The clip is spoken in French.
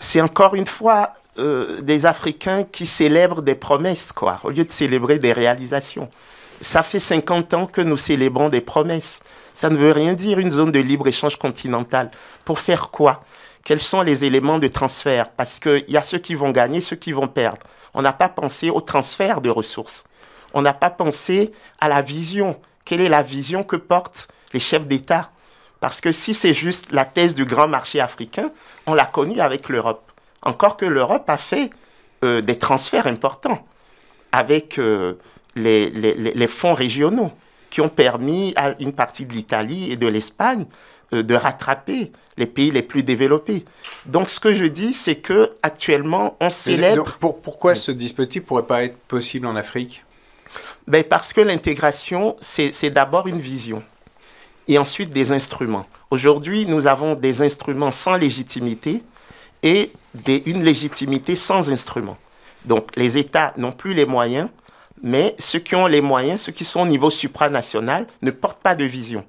C'est encore une fois euh, des Africains qui célèbrent des promesses, quoi, au lieu de célébrer des réalisations. Ça fait 50 ans que nous célébrons des promesses. Ça ne veut rien dire une zone de libre-échange continentale. Pour faire quoi Quels sont les éléments de transfert Parce qu'il y a ceux qui vont gagner, ceux qui vont perdre. On n'a pas pensé au transfert de ressources. On n'a pas pensé à la vision. Quelle est la vision que portent les chefs d'État parce que si c'est juste la thèse du grand marché africain, on l'a connue avec l'Europe. Encore que l'Europe a fait euh, des transferts importants avec euh, les, fonds régionaux qui ont permis à une partie de l'Italie et de l'Espagne euh, de rattraper les pays les plus développés. Donc ce que je dis, c'est que actuellement on célèbre. pourquoi ce dispositif pourrait pas être possible en Afrique ben, parce que l'intégration, c'est d'abord une vision et ensuite des instruments. Aujourd'hui, nous avons des instruments sans légitimité et des, une légitimité sans instruments. Donc les États n'ont plus les moyens, mais ceux qui ont les moyens, ceux qui sont au niveau supranational, ne portent pas de vision.